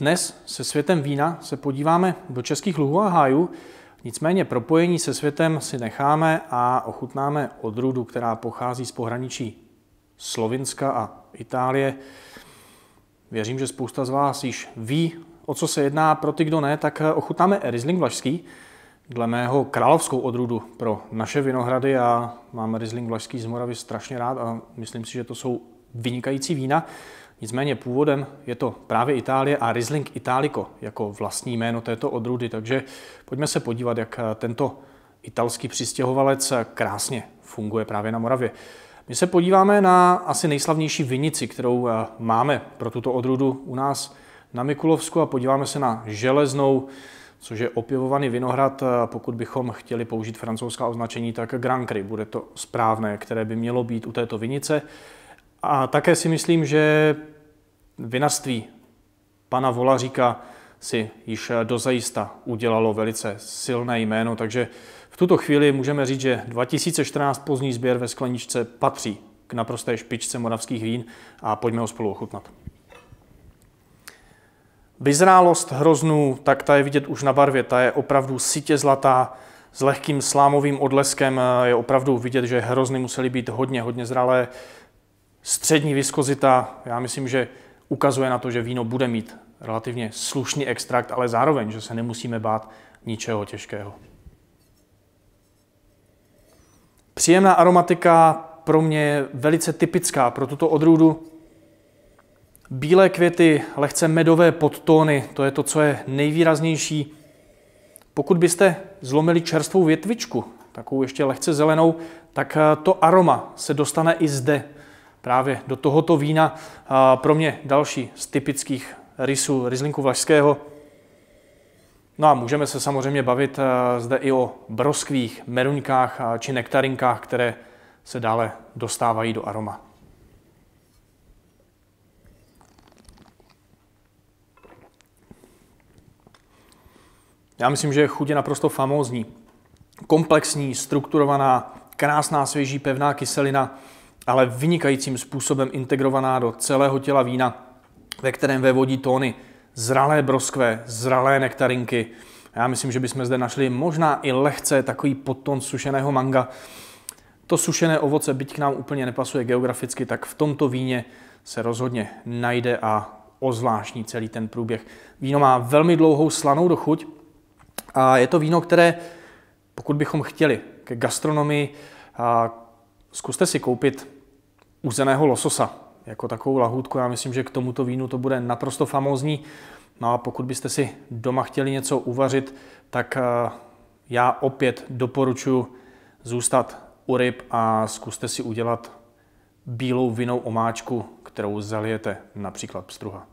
Dnes se světem vína se podíváme do českých luhů a hájů, nicméně propojení se světem si necháme a ochutnáme odrůdu, která pochází z pohraničí Slovinska a Itálie. Věřím, že spousta z vás již ví, o co se jedná. Pro ty, kdo ne, tak ochutnáme Riesling Vlašský, dle mého královskou odrůdu pro naše vinohrady. Já mám Riesling Vlašský z Moravy strašně rád a myslím si, že to jsou vynikající vína. Nicméně původem je to právě Itálie a Riesling Italico jako vlastní jméno této odrůdy, takže pojďme se podívat, jak tento italský přistěhovalec krásně funguje právě na Moravě. My se podíváme na asi nejslavnější vinici, kterou eh, máme pro tuto odrůdu u nás na Mikulovsku a podíváme se na železnou, což je opěvovaný vinohrad. Eh, pokud bychom chtěli použít francouzská označení, tak Grand Cru bude to správné, které by mělo být u této vinice. A také si myslím, že vinařství pana Volaříka si již dozajista udělalo velice silné jméno, takže v tuto chvíli můžeme říct, že 2014 pozdní sběr ve skleničce patří k naprosté špičce moravských vín a pojďme ho spolu ochutnat. Vyzrálost hroznů, tak ta je vidět už na barvě, ta je opravdu sitě zlatá, s lehkým slámovým odleskem je opravdu vidět, že hrozny musely být hodně, hodně zralé, Střední viskozita, já myslím, že ukazuje na to, že víno bude mít relativně slušný extrakt, ale zároveň, že se nemusíme bát ničeho těžkého. Příjemná aromatika pro mě je velice typická pro tuto odrůdu. Bílé květy, lehce medové podtóny, to je to, co je nejvýraznější. Pokud byste zlomili čerstvou větvičku, takovou ještě lehce zelenou, tak eh, to aroma se dostane i zde právě do tohoto vína. Pro mě další z typických rysů Rizlinku Vlašského. No a můžeme se samozřejmě bavit zde i o broskvích, meruňkách či nektarinkách, které se dále dostávají do aroma. Já myslím, že je chutě naprosto famózní. Komplexní, strukturovaná, krásná, svěží, pevná kyselina – ale vynikajícím způsobem integrovaná do celého těla vína, ve kterém vévodí tóny zralé broskve, zralé nektarinky. Já myslím, že bychom zde našli možná i lehce takový podton sušeného manga. To sušené ovoce, byť k nám úplně nepasuje geograficky, tak v tomto víně se rozhodně najde a ozvláštní celý ten průběh. Víno má velmi dlouhou slanou dochuť a je to víno, které, pokud bychom chtěli ke gastronomii, a Zkuste si koupit uzeného lososa jako takovou lahůdku. Já myslím, že k tomuto vínu to bude naprosto famózní. No a pokud byste si doma chtěli něco uvařit, tak eh, já opět doporučuji zůstat u ryb a zkuste si udělat bílou vinou omáčku, kterou zalijete například pstruha.